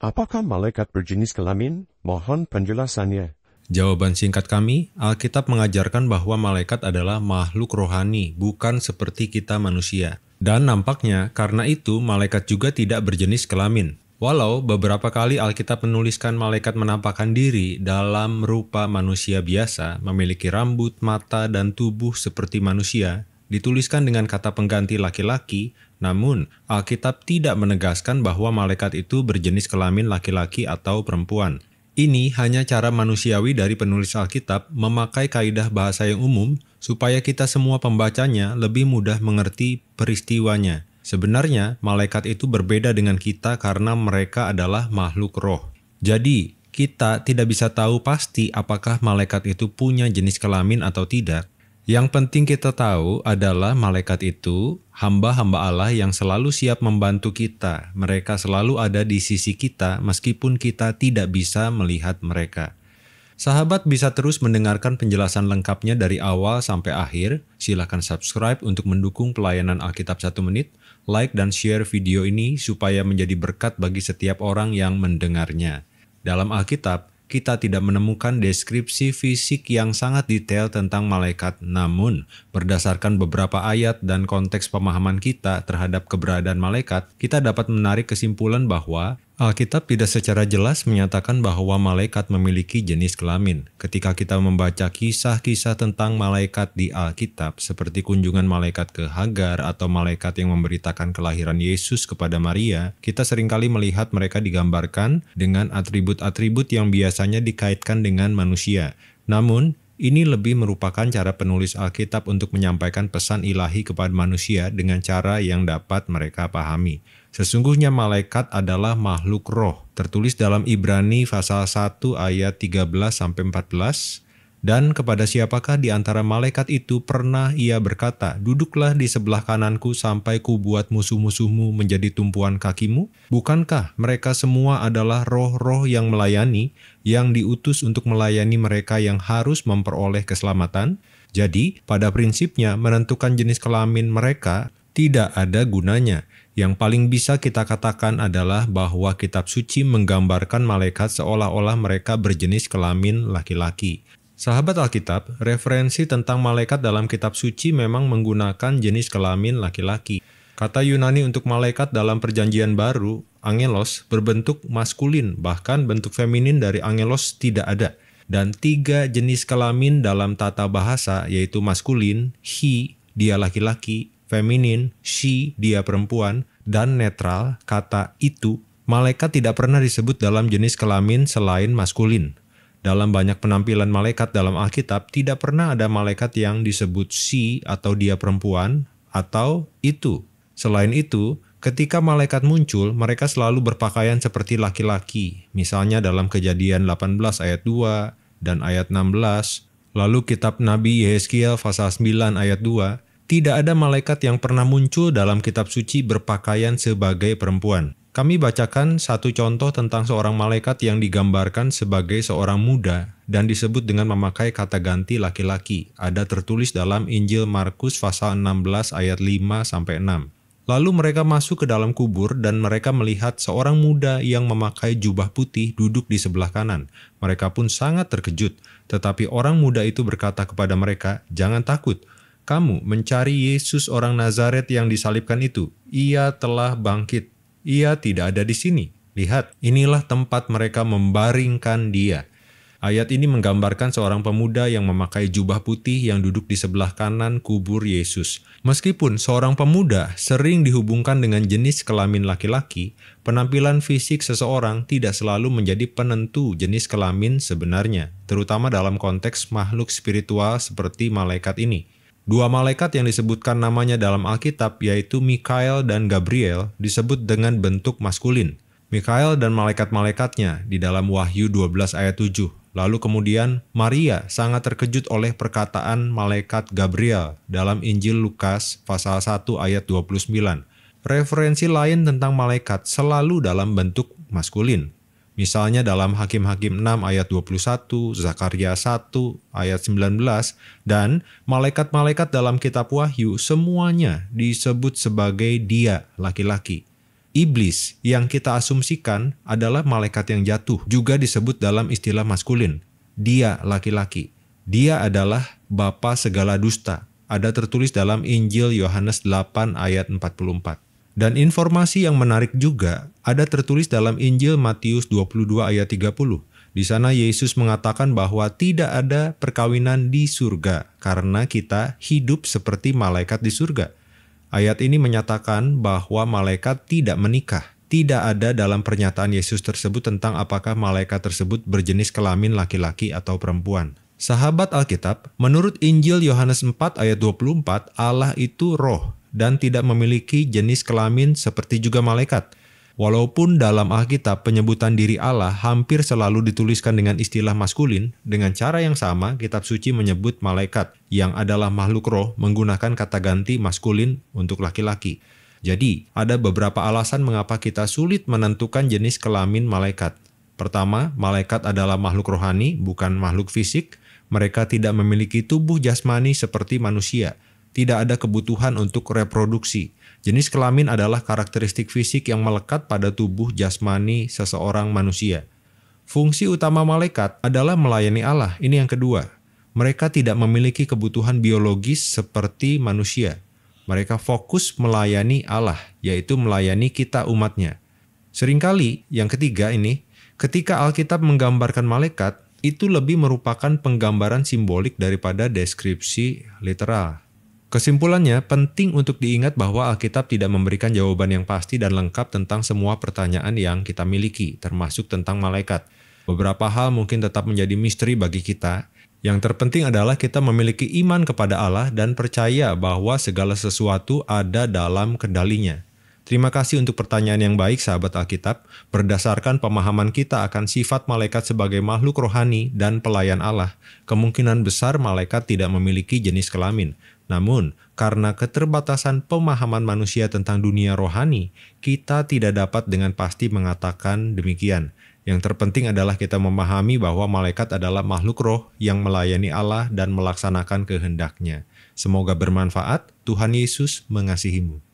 Apakah malaikat berjenis kelamin? Mohon penjelasannya. Jawaban singkat kami, Alkitab mengajarkan bahwa malaikat adalah makhluk rohani, bukan seperti kita manusia. Dan nampaknya karena itu malaikat juga tidak berjenis kelamin. Walau beberapa kali Alkitab menuliskan malaikat menampakkan diri dalam rupa manusia biasa, memiliki rambut, mata, dan tubuh seperti manusia, dituliskan dengan kata pengganti laki-laki, namun, Alkitab tidak menegaskan bahwa malaikat itu berjenis kelamin laki-laki atau perempuan. Ini hanya cara manusiawi dari penulis Alkitab memakai kaidah bahasa yang umum supaya kita semua pembacanya lebih mudah mengerti peristiwanya. Sebenarnya, malaikat itu berbeda dengan kita karena mereka adalah makhluk roh. Jadi, kita tidak bisa tahu pasti apakah malaikat itu punya jenis kelamin atau tidak, yang penting kita tahu adalah malaikat itu hamba-hamba Allah yang selalu siap membantu kita. Mereka selalu ada di sisi kita meskipun kita tidak bisa melihat mereka. Sahabat bisa terus mendengarkan penjelasan lengkapnya dari awal sampai akhir. Silahkan subscribe untuk mendukung pelayanan Alkitab 1 Menit, like dan share video ini supaya menjadi berkat bagi setiap orang yang mendengarnya. Dalam Alkitab, kita tidak menemukan deskripsi fisik yang sangat detail tentang malaikat. Namun, berdasarkan beberapa ayat dan konteks pemahaman kita terhadap keberadaan malaikat, kita dapat menarik kesimpulan bahwa Alkitab tidak secara jelas menyatakan bahwa malaikat memiliki jenis kelamin. Ketika kita membaca kisah-kisah tentang malaikat di Alkitab, seperti kunjungan malaikat ke Hagar atau malaikat yang memberitakan kelahiran Yesus kepada Maria, kita seringkali melihat mereka digambarkan dengan atribut-atribut yang biasanya dikaitkan dengan manusia. Namun, ini lebih merupakan cara penulis Alkitab untuk menyampaikan pesan ilahi kepada manusia dengan cara yang dapat mereka pahami. Sesungguhnya malaikat adalah makhluk roh, tertulis dalam Ibrani pasal 1 ayat 13 sampai 14, dan kepada siapakah di antara malaikat itu pernah ia berkata, Duduklah di sebelah kananku sampai ku buat musuh-musuhmu menjadi tumpuan kakimu? Bukankah mereka semua adalah roh-roh yang melayani, yang diutus untuk melayani mereka yang harus memperoleh keselamatan? Jadi, pada prinsipnya menentukan jenis kelamin mereka tidak ada gunanya. Yang paling bisa kita katakan adalah bahwa kitab suci menggambarkan malaikat seolah-olah mereka berjenis kelamin laki-laki. Sahabat Alkitab, referensi tentang malaikat dalam kitab suci memang menggunakan jenis kelamin laki-laki. Kata Yunani untuk malaikat dalam perjanjian baru, angelos, berbentuk maskulin, bahkan bentuk feminin dari angelos tidak ada. Dan tiga jenis kelamin dalam tata bahasa yaitu maskulin, he, dia laki-laki, feminin, she, dia perempuan, dan netral, kata itu, malaikat tidak pernah disebut dalam jenis kelamin selain maskulin. Dalam banyak penampilan malaikat dalam Alkitab, tidak pernah ada malaikat yang disebut si atau dia perempuan atau itu. Selain itu, ketika malaikat muncul, mereka selalu berpakaian seperti laki-laki. Misalnya dalam kejadian 18 ayat 2 dan ayat 16, lalu kitab Nabi Yehezkiel pasal 9 ayat 2, tidak ada malaikat yang pernah muncul dalam kitab suci berpakaian sebagai perempuan. Kami bacakan satu contoh tentang seorang malaikat yang digambarkan sebagai seorang muda dan disebut dengan memakai kata ganti laki-laki. Ada tertulis dalam Injil Markus pasal 16 ayat 5 sampai 6. Lalu mereka masuk ke dalam kubur dan mereka melihat seorang muda yang memakai jubah putih duduk di sebelah kanan. Mereka pun sangat terkejut, tetapi orang muda itu berkata kepada mereka, "Jangan takut, kamu mencari Yesus orang Nazaret yang disalibkan itu. Ia telah bangkit." Ia tidak ada di sini. Lihat, inilah tempat mereka membaringkan dia. Ayat ini menggambarkan seorang pemuda yang memakai jubah putih yang duduk di sebelah kanan kubur Yesus. Meskipun seorang pemuda sering dihubungkan dengan jenis kelamin laki-laki, penampilan fisik seseorang tidak selalu menjadi penentu jenis kelamin sebenarnya, terutama dalam konteks makhluk spiritual seperti malaikat ini. Dua malaikat yang disebutkan namanya dalam Alkitab yaitu Mikael dan Gabriel disebut dengan bentuk maskulin. Mikael dan malaikat-malaikatnya di dalam Wahyu 12 ayat 7. Lalu kemudian Maria sangat terkejut oleh perkataan malaikat Gabriel dalam Injil Lukas pasal 1 ayat 29. Referensi lain tentang malaikat selalu dalam bentuk maskulin. Misalnya dalam Hakim-Hakim 6 ayat 21, Zakaria 1 ayat 19, dan malaikat-malaikat dalam kitab Wahyu semuanya disebut sebagai dia laki-laki. Iblis yang kita asumsikan adalah malaikat yang jatuh, juga disebut dalam istilah maskulin. Dia laki-laki. Dia adalah bapa segala dusta. Ada tertulis dalam Injil Yohanes 8 ayat 44. Dan informasi yang menarik juga ada tertulis dalam Injil Matius 22 ayat 30. Di sana Yesus mengatakan bahwa tidak ada perkawinan di surga karena kita hidup seperti malaikat di surga. Ayat ini menyatakan bahwa malaikat tidak menikah. Tidak ada dalam pernyataan Yesus tersebut tentang apakah malaikat tersebut berjenis kelamin laki-laki atau perempuan. Sahabat Alkitab, menurut Injil Yohanes 4 ayat 24, Allah itu roh dan tidak memiliki jenis kelamin seperti juga malaikat. Walaupun dalam Alkitab penyebutan diri Allah hampir selalu dituliskan dengan istilah maskulin, dengan cara yang sama kitab suci menyebut malaikat yang adalah makhluk roh menggunakan kata ganti maskulin untuk laki-laki. Jadi, ada beberapa alasan mengapa kita sulit menentukan jenis kelamin malaikat. Pertama, malaikat adalah makhluk rohani, bukan makhluk fisik. Mereka tidak memiliki tubuh jasmani seperti manusia tidak ada kebutuhan untuk reproduksi. Jenis kelamin adalah karakteristik fisik yang melekat pada tubuh jasmani seseorang manusia. Fungsi utama malaikat adalah melayani Allah. Ini yang kedua. Mereka tidak memiliki kebutuhan biologis seperti manusia. Mereka fokus melayani Allah, yaitu melayani kita umatnya. Seringkali, yang ketiga ini, ketika Alkitab menggambarkan malaikat, itu lebih merupakan penggambaran simbolik daripada deskripsi literal. Kesimpulannya, penting untuk diingat bahwa Alkitab tidak memberikan jawaban yang pasti dan lengkap tentang semua pertanyaan yang kita miliki, termasuk tentang malaikat. Beberapa hal mungkin tetap menjadi misteri bagi kita. Yang terpenting adalah kita memiliki iman kepada Allah dan percaya bahwa segala sesuatu ada dalam kendalinya. Terima kasih untuk pertanyaan yang baik, sahabat Alkitab. Berdasarkan pemahaman kita akan sifat malaikat sebagai makhluk rohani dan pelayan Allah, kemungkinan besar malaikat tidak memiliki jenis kelamin. Namun, karena keterbatasan pemahaman manusia tentang dunia rohani, kita tidak dapat dengan pasti mengatakan demikian. Yang terpenting adalah kita memahami bahwa malaikat adalah makhluk roh yang melayani Allah dan melaksanakan kehendaknya. Semoga bermanfaat. Tuhan Yesus mengasihimu.